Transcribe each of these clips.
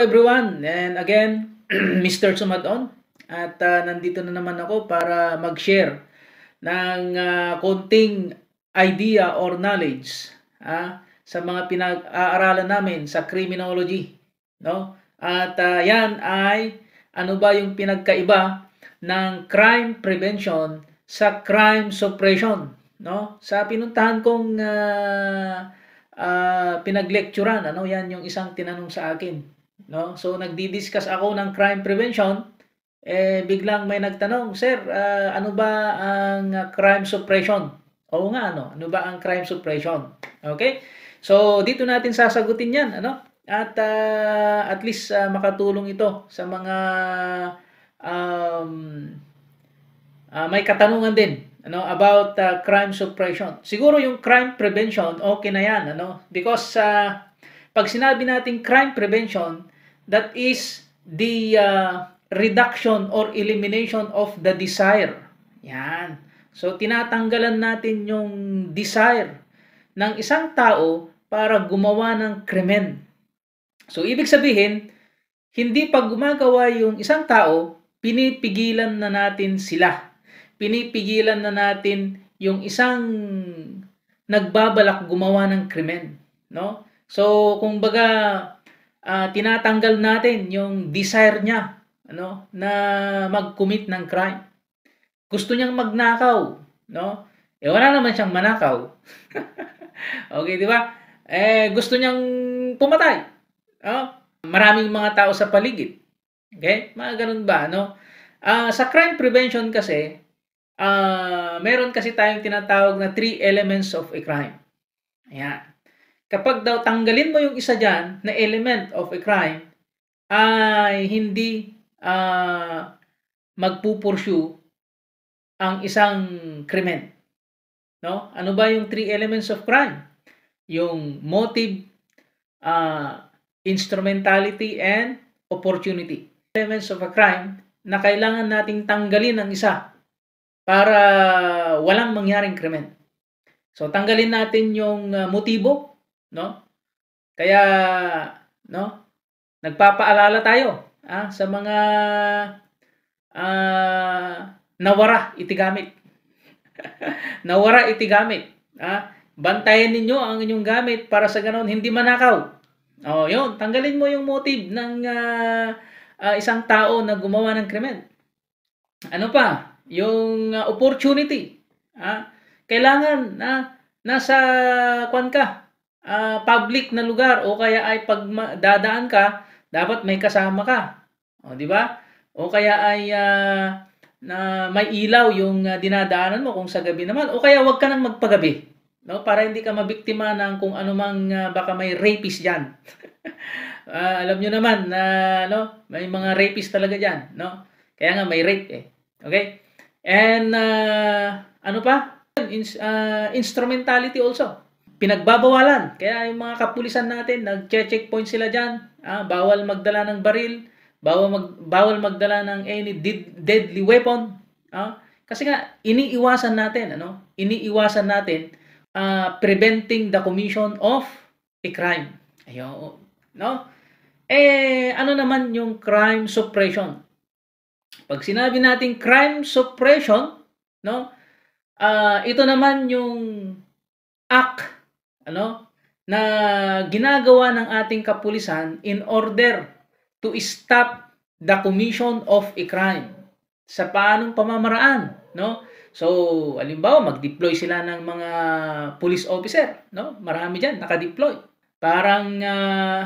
everyone and again Mr. Sumadon at uh, nandito na naman ako para mag-share ng uh, konting idea or knowledge uh, sa mga pinag-aaralan namin sa criminology no at uh, yan ay ano ba yung pinagkaiba ng crime prevention sa crime suppression no sa pinuntahan kong uh, uh, pinaglecturean ano yan yung isang tinanong sa akin No? So nagdi-discuss ako ng crime prevention, eh biglang may nagtanong, "Sir, uh, ano ba ang crime suppression?" Oo nga ano, ano ba ang crime suppression? Okay? So dito natin sasagutin 'yan, ano? At uh, at least uh, makatulong ito sa mga um, uh, may katanungan din ano about uh, crime suppression. Siguro yung crime prevention okay na yan ano because sa uh, pag sinabi nating crime prevention That is the uh, reduction or elimination of the desire. Yan. So tinatanggalan natin yung desire ng isang tao para gumawa ng krimen. So ibig sabihin, hindi pag gumagawa yung isang tao, pinipigilan na natin sila. Pinipigilan na natin yung isang nagbabalak gumawa ng krimen, no? So kung baga uh, tinatanggal natin yung desire niya ano, na mag-commit ng crime. Gusto niyang magnakaw, no? Eh wala naman siyang manakaw. okay, di ba? Eh gusto niyang pumatay. No? maraming mga tao sa paligid. Okay? Mga ganun ba, no? Uh, sa crime prevention kasi, uh, meron kasi tayong tinatawag na three elements of a crime. Ayan. Kapag daw tanggalin mo yung isa dyan na element of a crime, ay hindi uh, magpupursue ang isang krimen. No? Ano ba yung three elements of crime? Yung motive, uh, instrumentality, and opportunity. Elements of a crime na kailangan nating tanggalin ang isa para walang mangyaring krimen. So tanggalin natin yung uh, motibo, no? Kaya no, nagpapaalala tayo ah, sa mga ah, nawara itigamit. nawara itigamit. Ah, bantayan ninyo ang inyong gamit para sa ganoon hindi manakaw. Oh, yun, tanggalin mo yung motive ng uh, uh, isang tao na gumawa ng krimen. Ano pa? Yung uh, opportunity. Ah, kailangan na nasa kwan ka, uh, public na lugar o kaya ay pag dadaan ka, dapat may kasama ka. O, di ba? O kaya ay uh, na may ilaw yung uh, dinadaanan mo kung sa gabi naman. O kaya wag ka nang magpagabi. No? Para hindi ka mabiktima ng kung anumang uh, baka may rapist diyan. uh, alam niyo naman na no, may mga rapist talaga diyan, no? Kaya nga may rape eh. Okay? And uh, ano pa? In, uh, instrumentality also pinagbabawalan. Kaya yung mga kapulisan natin, nag-checkpoint sila dyan. Ah, bawal magdala ng baril, bawal, mag, bawal magdala ng any did, deadly weapon. Ah, kasi nga, iniiwasan natin, ano? Iniiwasan natin uh, preventing the commission of a crime. Ayo, oh, no? Eh, ano naman yung crime suppression? Pag sinabi natin crime suppression, no? Uh, ito naman yung act ano na ginagawa ng ating kapulisan in order to stop the commission of a crime sa paanong pamamaraan no so halimbawa mag-deploy sila ng mga police officer no marami diyan naka-deploy parang uh,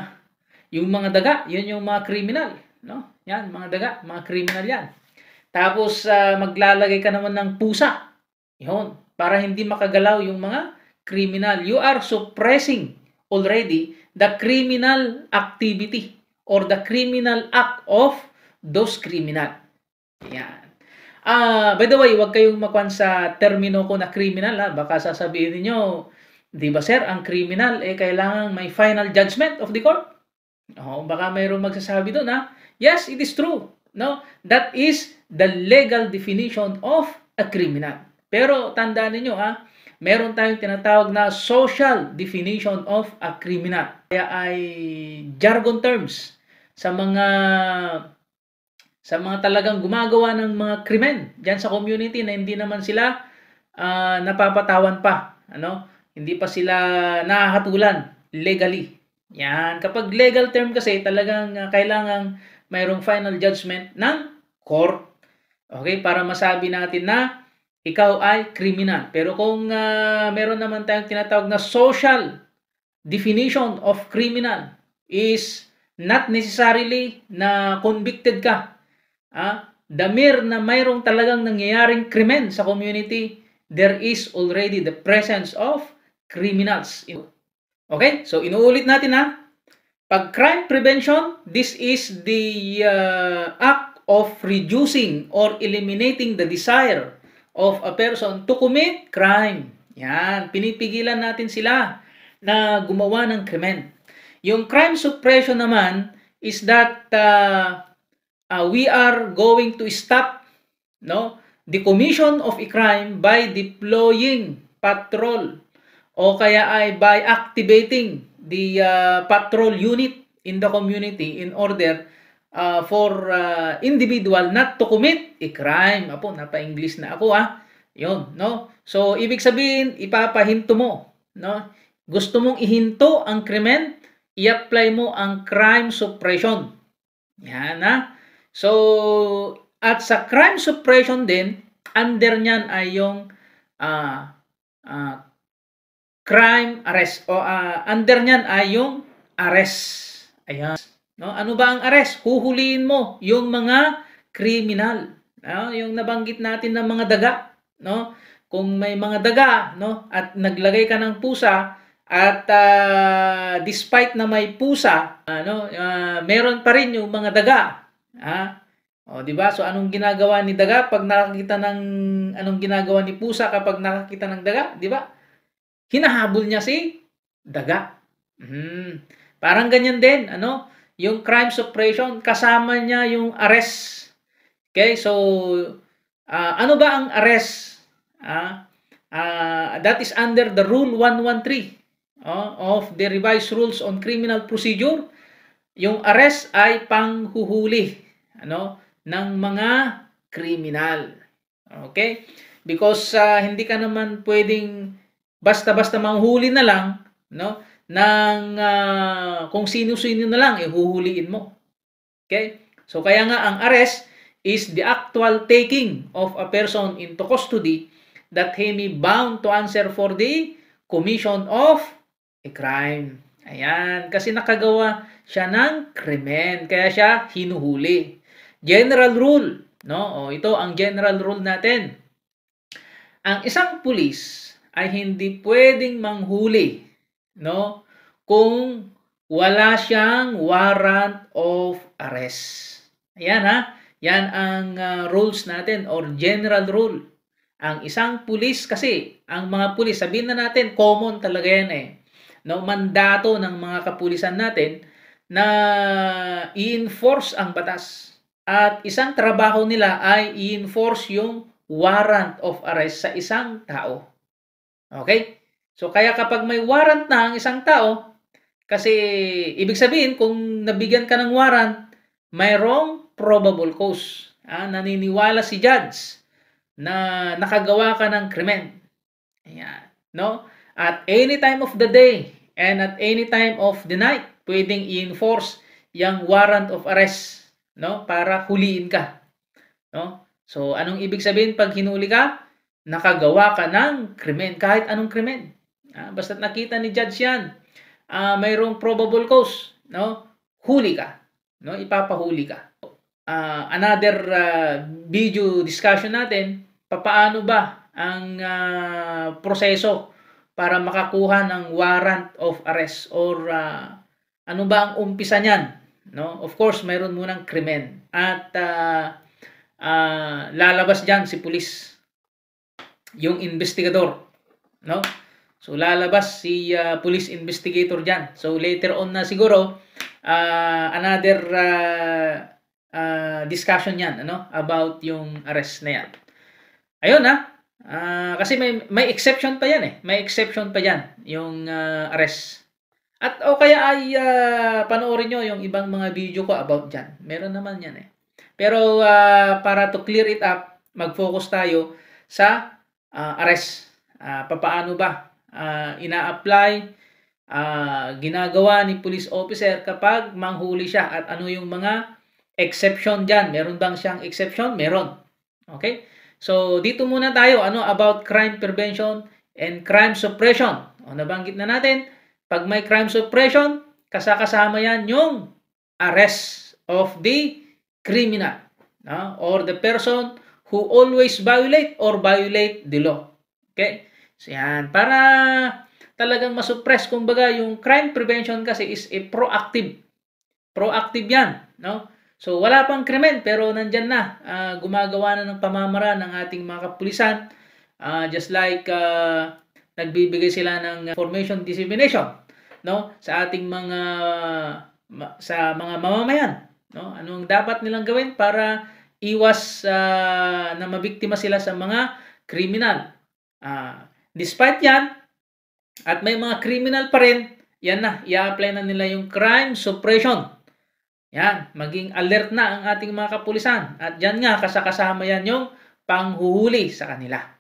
yung mga daga yun yung mga criminal no yan mga daga mga criminal yan tapos uh, maglalagay ka naman ng pusa yun para hindi makagalaw yung mga criminal. You are suppressing already the criminal activity or the criminal act of those criminal. Yan. uh, by the way, huwag kayong makuan sa termino ko na criminal ha. Baka sasabihin niyo, 'di ba sir, ang criminal eh kailangan may final judgment of the court. Oh, baka mayroong magsasabi doon ha. Yes, it is true. No, that is the legal definition of a criminal. Pero tandaan niyo ha, meron tayong tinatawag na social definition of a criminal. Kaya ay jargon terms sa mga sa mga talagang gumagawa ng mga krimen diyan sa community na hindi naman sila uh, ah, napapatawan pa, ano? Hindi pa sila nahatulan legally. Yan, kapag legal term kasi talagang uh, ah, kailangan mayroong final judgment ng court. Okay, para masabi natin na ikaw ay kriminal. Pero kung uh, meron naman tayong tinatawag na social definition of criminal is not necessarily na convicted ka. Ah, the mere na mayroong talagang nangyayaring krimen sa community, there is already the presence of criminals. Okay? So, inuulit natin ha. Pag crime prevention, this is the uh, act of reducing or eliminating the desire of a person to commit crime. Yan, pinipigilan natin sila na gumawa ng krimen. Yung crime suppression naman is that uh, uh, we are going to stop no the commission of a crime by deploying patrol o kaya ay by activating the uh, patrol unit in the community in order uh, for uh, individual not to commit a crime. Apo, napa-English na ako ah. Yun, no? So, ibig sabihin, ipapahinto mo, no? Gusto mong ihinto ang krimen, i-apply mo ang crime suppression. Yan ha. Ah. So, at sa crime suppression din, under niyan ay yung uh, uh, crime arrest o uh, under niyan ay yung arrest. Ayan. No? Ano ba ang arrest? Huhulihin mo yung mga kriminal. No? Yung nabanggit natin ng mga daga. No? Kung may mga daga no? at naglagay ka ng pusa at uh, despite na may pusa, ano, uh, meron pa rin yung mga daga. Ha? O, di ba? So anong ginagawa ni daga pag nakakita ng anong ginagawa ni pusa kapag nakakita ng daga, di ba? Hinahabol niya si daga. Mm. Parang ganyan din, ano? yung crime suppression, kasama niya yung arrest. Okay, so uh, ano ba ang arrest? Uh, uh, that is under the Rule 113 uh, of the Revised Rules on Criminal Procedure. Yung arrest ay panghuhuli ano, ng mga kriminal. Okay? Because uh, hindi ka naman pwedeng basta-basta manghuli na lang, no? ng uh, kung sino-sino na lang, ihuhuliin eh, mo. Okay? So kaya nga ang arrest is the actual taking of a person into custody that he may bound to answer for the commission of a crime. Ayan, kasi nakagawa siya ng krimen, kaya siya hinuhuli. General rule, no? O, ito ang general rule natin. Ang isang pulis ay hindi pwedeng manghuli no? Kung wala siyang warrant of arrest. Ayan ha. Yan ang uh, rules natin or general rule. Ang isang pulis kasi, ang mga pulis, sabihin na natin, common talaga yan eh. No, mandato ng mga kapulisan natin na i-enforce ang batas. At isang trabaho nila ay i-enforce yung warrant of arrest sa isang tao. Okay? So kaya kapag may warrant na ang isang tao, kasi ibig sabihin kung nabigyan ka ng warrant, mayroong probable cause. Ah, naniniwala si judge na nakagawa ka ng krimen. Ayan, no? At any time of the day and at any time of the night, pwedeng i-enforce yung warrant of arrest, no? Para huliin ka, no? So anong ibig sabihin pag hinuli ka? Nakagawa ka ng krimen, kahit anong krimen. Ah, basta't nakita ni judge yan, ah, mayroong probable cause, no? Huli ka, no? Ipapahuli ka. Ah, another uh, video discussion natin, papaano ba ang uh, proseso para makakuha ng warrant of arrest or uh, ano ba ang umpisa niyan, no? Of course, mayroon munang krimen at uh, uh, lalabas diyan si pulis yung investigador, no? So lalabas si uh, police investigator diyan. So later on na siguro uh, another uh, uh, discussion 'yan ano about yung arrest na 'yan. Ayun ha. Uh, kasi may may exception pa 'yan eh. May exception pa 'yan yung uh, arrest. At o kaya ay uh, panoorin nyo yung ibang mga video ko about diyan. Meron naman yan eh. Pero uh, para to clear it up, mag-focus tayo sa uh, arrest. Uh, papaano ba uh, ina-apply, uh, ginagawa ni police officer kapag manghuli siya at ano yung mga exception dyan. Meron bang siyang exception? Meron. Okay? So, dito muna tayo ano about crime prevention and crime suppression. O, nabanggit na natin, pag may crime suppression, kasakasama yan yung arrest of the criminal no? or the person who always violate or violate the law. Okay? So yan, para talagang masuppress kumbaga yung crime prevention kasi is a proactive. Proactive yan, no? So wala pang krimen pero nandiyan na uh, gumagawa na ng pamamaraan ng ating mga kapulisan uh, just like uh, nagbibigay sila ng formation dissemination no sa ating mga sa mga mamamayan no anong dapat nilang gawin para iwas uh, na mabiktima sila sa mga kriminal uh, Despite yan, at may mga criminal pa rin, yan na, i-apply na nila yung crime suppression. Yan, maging alert na ang ating mga kapulisan. At yan nga, kasakasama yan yung panghuhuli sa kanila.